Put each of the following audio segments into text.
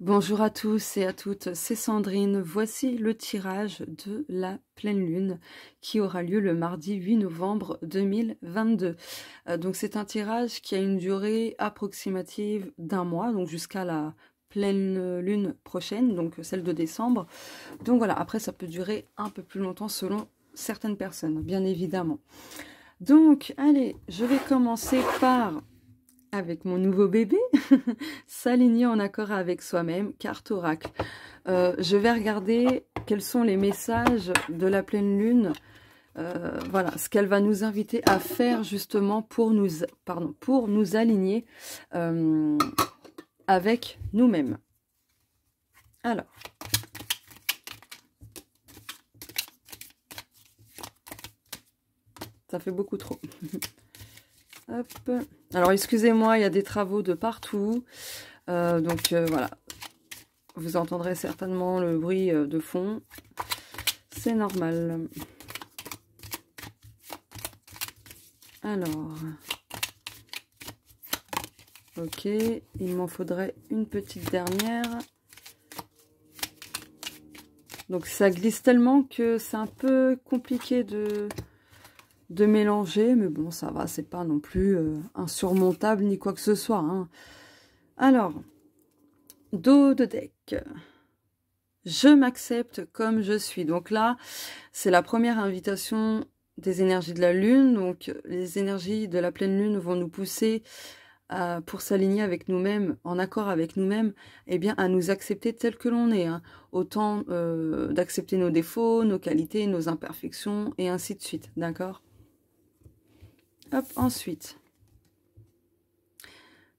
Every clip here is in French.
Bonjour à tous et à toutes, c'est Sandrine. Voici le tirage de la pleine lune qui aura lieu le mardi 8 novembre 2022. Euh, donc c'est un tirage qui a une durée approximative d'un mois, donc jusqu'à la pleine lune prochaine, donc celle de décembre. Donc voilà, après ça peut durer un peu plus longtemps selon certaines personnes, bien évidemment. Donc allez, je vais commencer par avec mon nouveau bébé, s'aligner en accord avec soi-même, carte oracle. Euh, je vais regarder quels sont les messages de la pleine lune, euh, voilà, ce qu'elle va nous inviter à faire justement pour nous, pardon, pour nous aligner euh, avec nous-mêmes. Alors, ça fait beaucoup trop. Alors, excusez-moi, il y a des travaux de partout. Euh, donc, euh, voilà. Vous entendrez certainement le bruit euh, de fond. C'est normal. Alors. Ok, il m'en faudrait une petite dernière. Donc ça glisse tellement que c'est un peu compliqué de, de mélanger, mais bon, ça va, c'est pas non plus euh, insurmontable ni quoi que ce soit. Hein. Alors, dos de deck. Je m'accepte comme je suis. Donc là, c'est la première invitation des énergies de la Lune. Donc les énergies de la pleine Lune vont nous pousser pour s'aligner avec nous-mêmes, en accord avec nous-mêmes, eh bien à nous accepter tel que l'on est. Hein. Autant euh, d'accepter nos défauts, nos qualités, nos imperfections, et ainsi de suite. D'accord Hop, ensuite.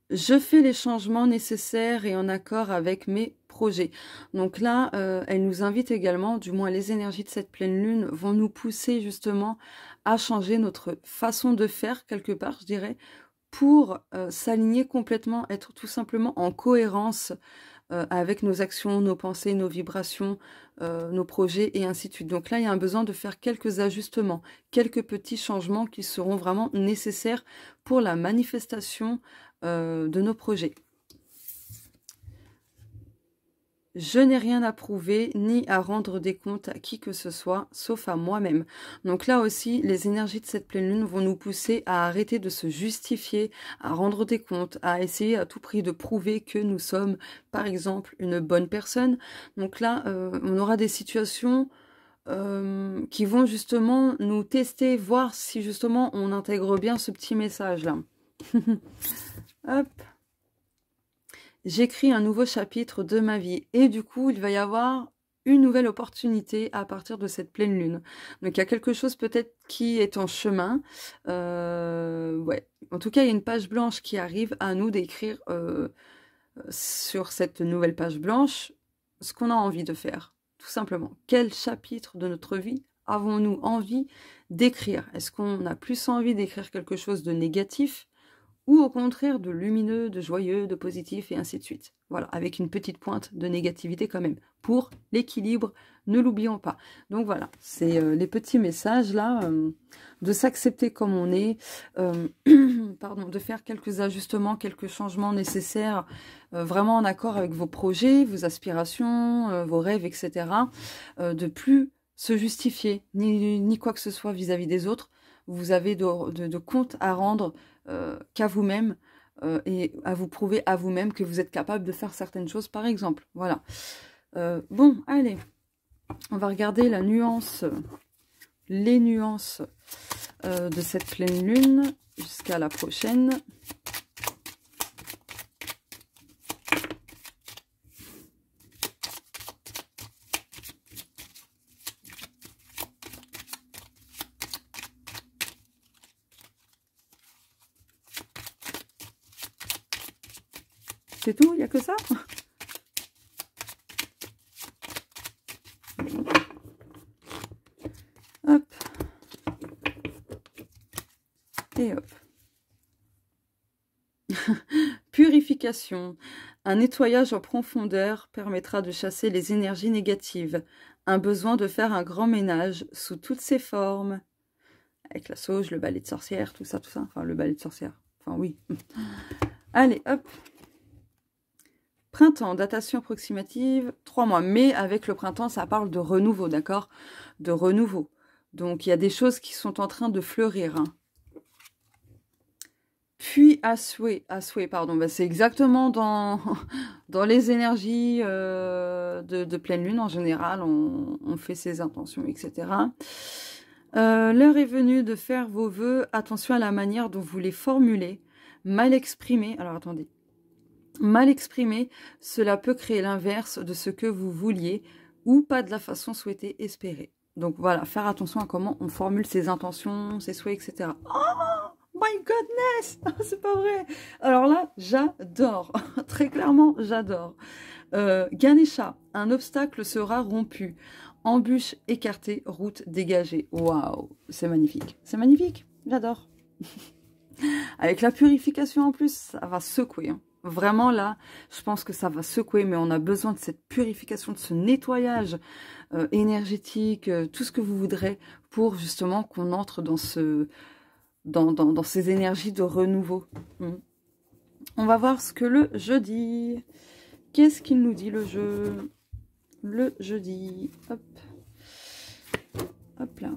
Je fais les changements nécessaires et en accord avec mes projets. Donc là, euh, elle nous invite également, du moins les énergies de cette pleine lune vont nous pousser justement à changer notre façon de faire quelque part, je dirais, pour euh, s'aligner complètement, être tout simplement en cohérence euh, avec nos actions, nos pensées, nos vibrations, euh, nos projets et ainsi de suite. Donc là, il y a un besoin de faire quelques ajustements, quelques petits changements qui seront vraiment nécessaires pour la manifestation euh, de nos projets je n'ai rien à prouver ni à rendre des comptes à qui que ce soit, sauf à moi-même. Donc là aussi, les énergies de cette pleine lune vont nous pousser à arrêter de se justifier, à rendre des comptes, à essayer à tout prix de prouver que nous sommes, par exemple, une bonne personne. Donc là, euh, on aura des situations euh, qui vont justement nous tester, voir si justement on intègre bien ce petit message-là. Hop j'écris un nouveau chapitre de ma vie. Et du coup, il va y avoir une nouvelle opportunité à partir de cette pleine lune. Donc il y a quelque chose peut-être qui est en chemin. Euh, ouais. En tout cas, il y a une page blanche qui arrive à nous d'écrire euh, sur cette nouvelle page blanche ce qu'on a envie de faire. Tout simplement. Quel chapitre de notre vie avons-nous envie d'écrire Est-ce qu'on a plus envie d'écrire quelque chose de négatif ou au contraire de lumineux, de joyeux, de positif, et ainsi de suite. Voilà, avec une petite pointe de négativité quand même, pour l'équilibre, ne l'oublions pas. Donc voilà, c'est euh, les petits messages là, euh, de s'accepter comme on est, euh, pardon, de faire quelques ajustements, quelques changements nécessaires, vraiment en accord avec vos projets, vos aspirations, vos rêves, etc. de plus se justifier, ni, quoi que ce soit vis-à-vis des autres, vous avez de, de comptes à rendre euh, qu'à vous-même euh, et à vous prouver à vous-même que vous êtes capable de faire certaines choses, par exemple. Voilà. Euh, bon, allez, on va regarder la nuance, les nuances de cette pleine lune jusqu'à la prochaine. c'est tout Il n'y a que ça Hop. Et hop. Purification. Un nettoyage en profondeur permettra de chasser les énergies négatives. Un besoin de faire un grand ménage sous toutes ses formes. Avec la sauge, le balai de sorcière, tout ça, tout ça. Enfin, le balai de sorcière. Enfin, oui. Allez, hop. Printemps, datation approximative, trois mois. Mais avec le printemps, ça parle de renouveau, d'accord De renouveau. Donc, il y a des choses qui sont en train de fleurir. Hein. Puis à souhait, à souhait, pardon, ben, c'est exactement dans, dans les énergies euh, de, pleine lune en général, on, fait ses intentions, etc. Euh, l'heure est venue de faire vos voeux, attention à la manière dont vous les formulez, mal exprimé. Alors attendez, Mal exprimé, cela peut créer l'inverse de ce que vous vouliez ou pas de la façon souhaitée, espérée. Donc voilà, faire attention à comment on formule ses intentions, ses souhaits, etc. Oh my goodness C'est pas vrai Alors là, j'adore. Très clairement, j'adore. Euh, Ganesha, un obstacle sera rompu. Embûche écartée, route dégagée. Waouh C'est magnifique. C'est magnifique. J'adore. Avec la purification en plus, ça va secouer. Hein. Vraiment là, je pense que ça va secouer, mais on a besoin de cette purification, de ce nettoyage euh, énergétique, euh, tout ce que vous voudrez, pour justement qu'on entre dans, ce, dans, dans, dans, ces énergies de renouveau. Hmm. On va voir ce que le jeudi. Qu'est-ce qu'il nous dit le jeu Le jeudi. Hop. Hop là.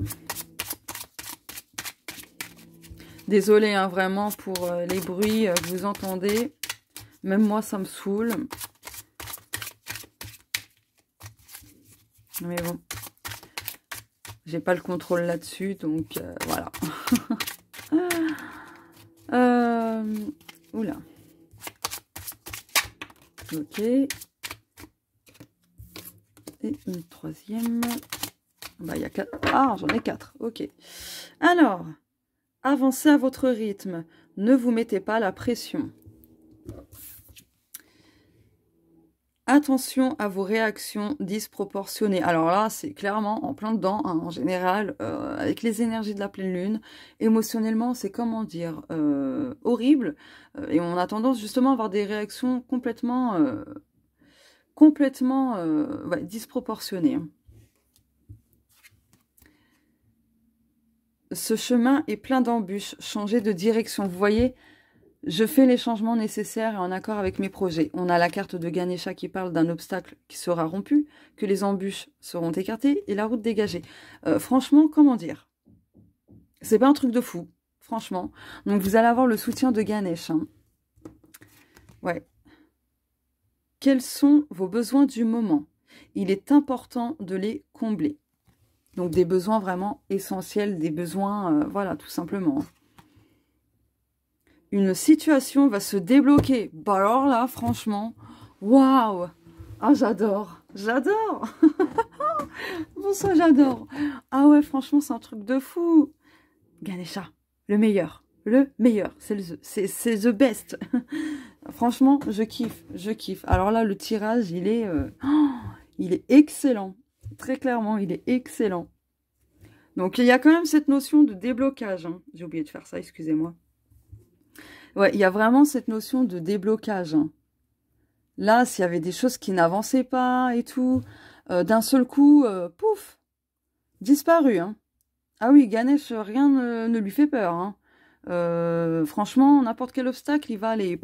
Désolée hein, vraiment pour euh, les bruits que vous entendez. Même moi, ça me saoule. Mais bon, j'ai pas le contrôle là-dessus, donc euh, voilà. Euh, oula. Ok. Et une troisième. Bah, il y a quatre. Ah, j'en ai quatre. Ok. Alors, avancez à votre rythme. Ne vous mettez pas la pression. Attention à vos réactions disproportionnées. Alors là, c'est clairement en plein dedans, hein, en général, euh, avec les énergies de la pleine lune. Émotionnellement, c'est comment dire, euh, horrible. Euh, et on a tendance justement à avoir des réactions complètement, complètement disproportionnées. Ce chemin est plein d'embûches. Changez de direction. Vous voyez, je fais les changements nécessaires et en accord avec mes projets. On a la carte de Ganesha qui parle d'un obstacle qui sera rompu, que les embûches seront écartées et la route dégagée. Euh, franchement, comment dire C'est pas un truc de fou, franchement. Donc vous allez avoir le soutien de Ganesh. Hein. Ouais. Quels sont vos besoins du moment Il est important de les combler. Donc des besoins vraiment essentiels, des besoins, euh, voilà, tout simplement une situation va se débloquer. Bah alors là, franchement, waouh Ah, j'adore J'adore Bonsoir, j'adore Ah ouais, franchement, c'est un truc de fou Ganesha, le meilleur le meilleur, c'est the, best. Franchement, je kiffe, je kiffe. Alors là, le tirage, il est, euh, il est excellent. Très clairement, il est excellent. Donc, il y a quand même cette notion de déblocage. Hein. J'ai oublié de faire ça, excusez-moi. Ouais, il y a vraiment cette notion de déblocage. Hein. Là, s'il y avait des choses qui n'avançaient pas et tout, euh, d'un seul coup, euh, pouf, disparu. Hein. Ah oui, Ganesh, rien ne, lui fait peur. Hein. Euh, franchement, n'importe quel obstacle, il va aller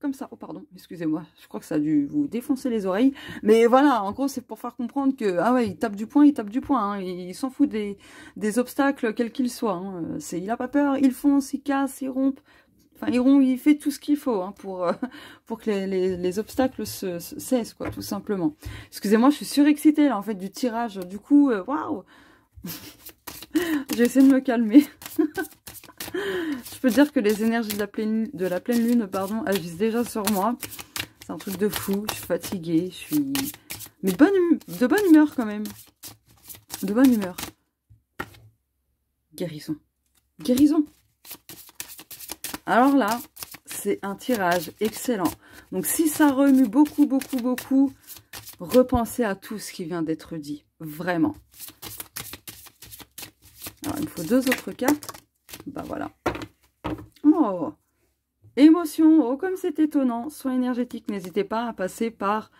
comme ça. Oh pardon, excusez-moi, je crois que ça a dû vous défoncer les oreilles. Mais voilà, en gros, c'est pour faire comprendre que, ah ouais, il tape du poing, il tape du poing. Hein. Il, s'en fout des, obstacles, quels qu'ils soient. Hein. Il n'a pas peur, il fonce, il casse, il rompe il fait tout ce qu'il faut hein, pour, euh, pour que les, obstacles se, cessent, quoi, tout simplement. Excusez-moi, je suis surexcitée, là, en fait, du tirage. Du coup, euh, waouh J'essaie de me calmer. je peux dire que les énergies de la pleine, de la pleine lune pardon, agissent déjà sur moi. C'est un truc de fou. Je suis fatiguée, je suis... Mais de bonne hum, humeur, quand même. De bonne humeur. Guérison. Guérison alors là, c'est un tirage excellent. Donc si ça remue beaucoup, beaucoup, beaucoup, repensez à tout ce qui vient d'être dit. Vraiment. Alors, il me faut deux autres cartes. Bah voilà. Oh Émotion, oh comme c'est étonnant. Soins énergétiques, n'hésitez pas à passer par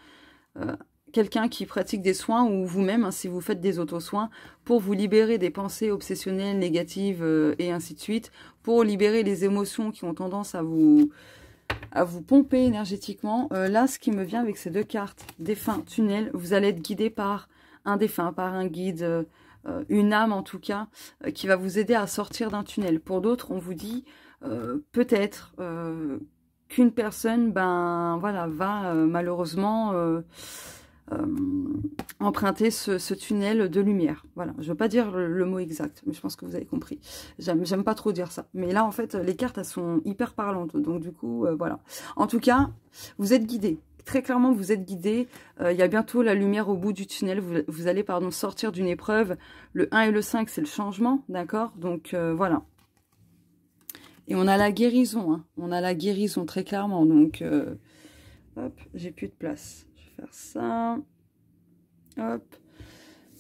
euh, quelqu'un qui pratique des soins ou vous-même, hein, si vous faites des auto-soins, pour vous libérer des pensées obsessionnelles, négatives euh, et ainsi de suite, pour libérer les émotions qui ont tendance à vous, à vous pomper énergétiquement. Euh, là, ce qui me vient avec ces deux cartes, défunt, tunnel, vous allez être guidé par un défunt, par un guide, euh, une âme en tout cas, euh, qui va vous aider à sortir d'un tunnel. Pour d'autres, on vous dit peut-être qu'une personne, ben voilà, va malheureusement emprunter ce, tunnel de lumière. Voilà, je ne veux pas dire le, mot exact, mais je pense que vous avez compris. J'aime pas trop dire ça. Mais là, en fait, les cartes, elles sont hyper parlantes. Donc, du coup, euh, voilà. En tout cas, vous êtes guidés. Très clairement, vous êtes guidés. Euh, il y a bientôt la lumière au bout du tunnel. Vous, allez, pardon, sortir d'une épreuve. Le 1 et le 5, c'est le changement, d'accord Donc, euh, voilà. Et on a la guérison, hein. On a la guérison, très clairement. Donc, hop, j'ai plus de place. Je vais faire ça. Hop.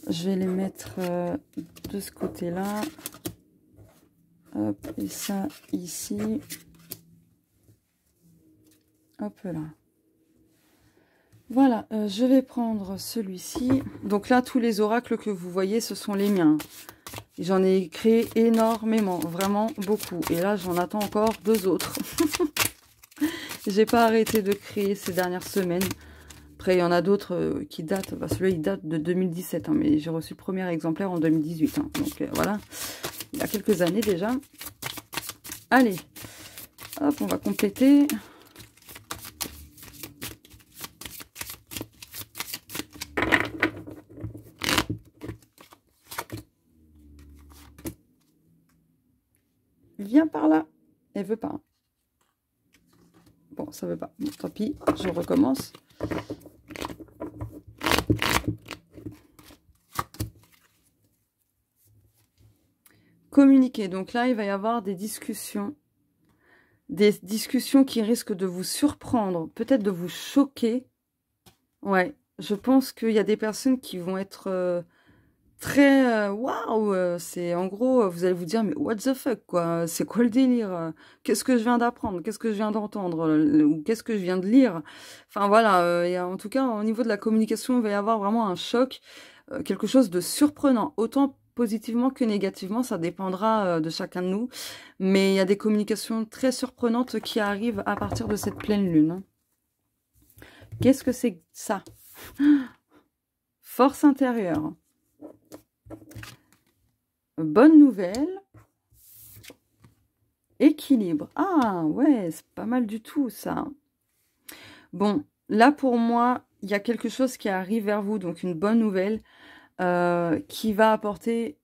Je vais les mettre euh, de ce côté-là. Hop, et ça ici. Hop là. Voilà, euh, je vais prendre celui-ci. Donc là, tous les oracles que vous voyez, ce sont les miens. J'en ai créé énormément, vraiment beaucoup. Et là, j'en attends encore deux autres. J'ai pas arrêté de créer ces dernières semaines. Après, il y en a d'autres euh, qui datent. Bah, celui-là, il date de 2017, hein, mais j'ai reçu le premier exemplaire en 2018. Hein. donc euh, voilà, il y a quelques années déjà. Allez, hop, on va compléter. Viens par là. Elle veut pas. Hein. Bon, ça veut pas. Bon, tant pis, je recommence. Donc là, il va y avoir des discussions, des discussions qui risquent de vous surprendre, peut-être de vous choquer. Ouais, je pense qu'il y a des personnes qui vont être euh, très euh, waouh, euh, c'est en gros, vous allez vous dire mais what the fuck quoi, c'est quoi le délire Qu'est-ce que je viens d'apprendre Qu'est-ce que je viens d'entendre Ou qu'est-ce que je viens de lire Enfin voilà, en tout cas au niveau de la communication, il va y avoir vraiment un choc, quelque chose de surprenant, autant positivement que négativement, ça dépendra euh, de chacun de nous. Mais il y a des communications très surprenantes qui arrivent à partir de cette pleine lune. Qu'est-ce que c'est ça Force intérieure. Bonne nouvelle. Équilibre. Ah ouais, c'est pas mal du tout ça. Bon, là pour moi, il y a quelque chose qui arrive vers vous, donc une bonne nouvelle. Euh, qui va apporter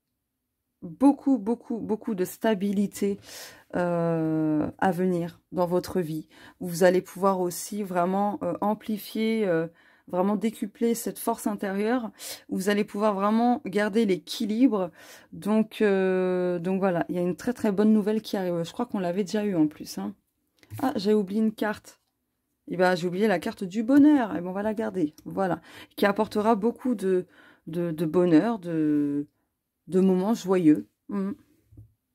beaucoup, beaucoup, beaucoup de stabilité euh, à venir dans votre vie. Vous allez pouvoir aussi vraiment euh, amplifier, vraiment décupler cette force intérieure. Vous allez pouvoir vraiment garder l'équilibre. Donc, donc voilà, il y a une très très bonne nouvelle qui arrive. Je crois qu'on l'avait déjà eu en plus. Hein. Ah, j'ai oublié une carte. Eh bien, j'ai oublié la carte du bonheur. Et eh ben, on va la garder. Voilà. Qui apportera beaucoup de, de, bonheur, de, moments joyeux. Mm.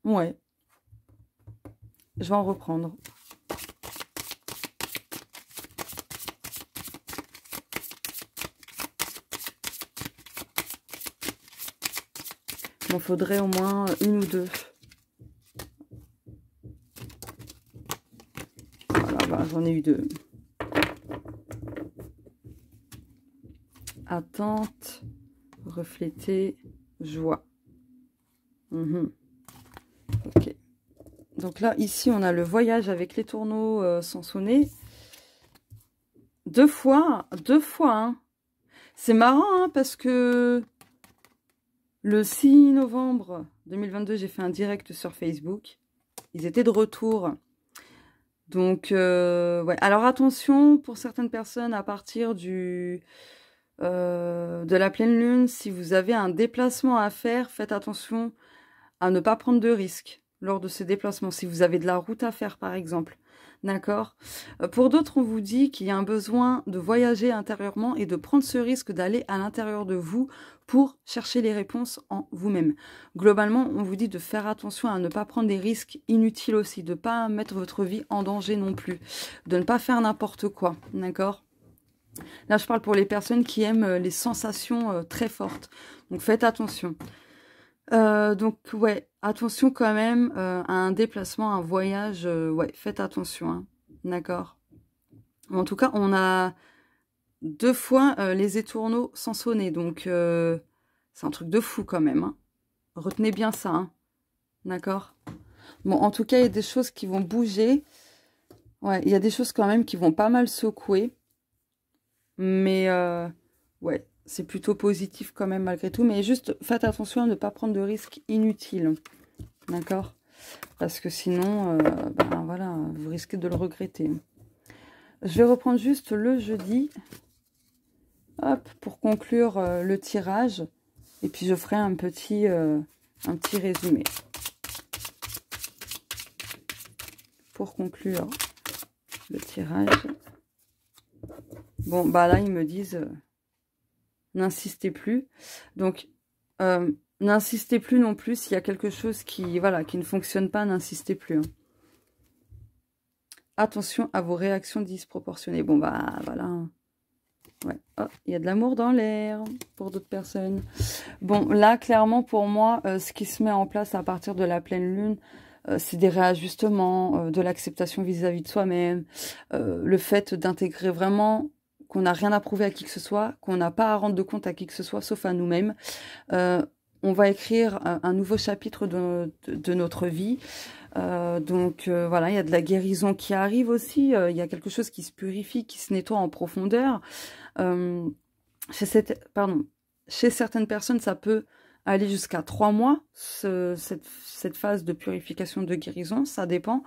Ouais. Je vais en reprendre. Il m'en faudrait au moins une ou deux. Voilà, bah, j'en ai eu deux. Attente refléter joie. Mhm. Ok. Donc là, ici, on a le voyage avec les tourneaux euh, sans sonner. Deux fois, deux fois. Hein. C'est marrant hein, parce que le 6 novembre 2022, j'ai fait un direct sur Facebook. Ils étaient de retour. Donc, euh, ouais. Alors attention, pour certaines personnes, à partir du... Euh, de la pleine lune, si vous avez un déplacement à faire, faites attention à ne pas prendre de risques lors de ce déplacement, si vous avez de la route à faire par exemple. D'accord euh, Pour d'autres, on vous dit qu'il y a un besoin de voyager intérieurement et de prendre ce risque d'aller à l'intérieur de vous pour chercher les réponses en vous-même. Globalement, on vous dit de faire attention à ne pas prendre des risques inutiles aussi, de ne pas mettre votre vie en danger non plus, de ne pas faire n'importe quoi. D'accord Là, je parle pour les personnes qui aiment euh, les sensations euh, très fortes. Donc, faites attention. Euh, donc, ouais, attention quand même à un déplacement, à un voyage. ouais, faites attention. Hein. D'accord En tout cas, on a deux fois les étourneaux sans sonner. Donc, c'est un truc de fou quand même. Hein. Retenez bien ça. Hein. D'accord Bon, en tout cas, il y a des choses qui vont bouger. Ouais, il y a des choses quand même qui vont pas mal secouer. Mais euh, ouais, c'est plutôt positif quand même malgré tout. Mais juste faites attention à ne pas prendre de risques inutiles. D'accord Parce que sinon, euh, ben voilà, vous risquez de le regretter. Je vais reprendre juste le jeudi. Hop, pour conclure euh, le tirage. Et puis je ferai un petit, un petit résumé. Pour conclure le tirage. Bon, bah là, ils me disent, euh, n'insistez plus. Donc, euh, n'insistez plus non plus. S'il y a quelque chose qui, voilà, qui ne fonctionne pas, n'insistez plus. Hein. Attention à vos réactions disproportionnées. Bon, bah voilà. Hein. Ouais. Oh, il y a de l'amour dans l'air pour d'autres personnes. Bon, là, clairement, pour moi, euh, ce qui se met en place à partir de la pleine lune, c'est des réajustements, de l'acceptation vis-à-vis de soi-même, le fait d'intégrer vraiment qu'on n'a rien à prouver à qui que ce soit, qu'on n'a pas à rendre de compte à qui que ce soit, sauf à nous-mêmes. Euh, on va écrire un, nouveau chapitre de, notre vie. Euh, donc euh, voilà, il y a de la guérison qui arrive aussi. Il y a quelque chose qui se purifie, qui se nettoie en profondeur. chez, cette, pardon, chez certaines personnes, ça peut aller jusqu'à trois mois, cette, cette, phase de purification, de guérison, ça dépend.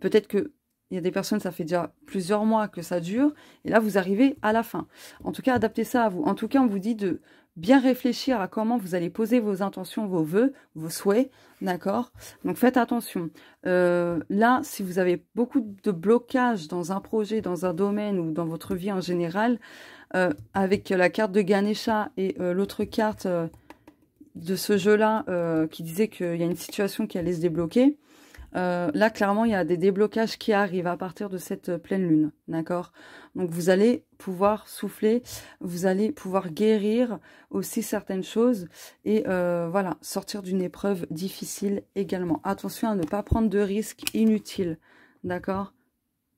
Peut-être que il y a des personnes, ça fait déjà plusieurs mois que ça dure, et là, vous arrivez à la fin. En tout cas, adaptez ça à vous. En tout cas, on vous dit de bien réfléchir à comment vous allez poser vos intentions, vos vœux, vos souhaits, d'accord Donc, faites attention. Euh, là, si vous avez beaucoup de blocages dans un projet, dans un domaine ou dans votre vie en général, euh, avec la carte de Ganesha et euh, l'autre carte de ce jeu-là qui disait qu'il y a une situation qui allait se débloquer, euh, là, clairement, il y a des déblocages qui arrivent à partir de cette euh, pleine lune, d'accord Donc, vous allez pouvoir souffler, vous allez pouvoir guérir aussi certaines choses et euh, voilà, sortir d'une épreuve difficile également. Attention à ne pas prendre de risques inutiles, d'accord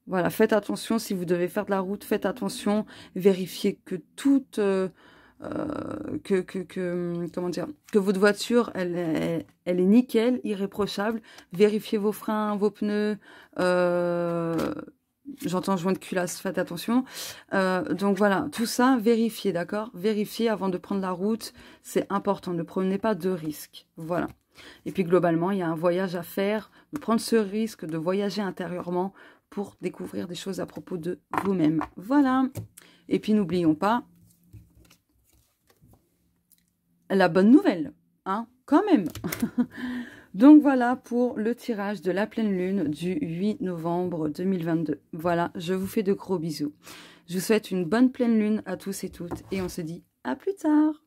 Voilà, faites attention si vous devez faire de la route, faites attention, vérifiez que toute... Euh, que, hum, comment dire, que votre voiture, elle est, elle est nickel, irréprochable. Vérifiez vos freins, vos pneus. Euh, J'entends joint de culasse, faites attention. Euh, donc voilà, tout ça, vérifiez, d'accord Vérifiez avant de prendre la route, c'est important. Ne prenez pas de risques, voilà. Et puis globalement, il y a un voyage à faire, de prendre ce risque, de voyager intérieurement pour découvrir des choses à propos de vous-même. Voilà. Et puis n'oublions pas, la bonne nouvelle, hein, quand même. Donc voilà pour le tirage de la pleine lune du 8 novembre 2022. Voilà, je vous fais de gros bisous. Je vous souhaite une bonne pleine lune à tous et toutes et on se dit à plus tard.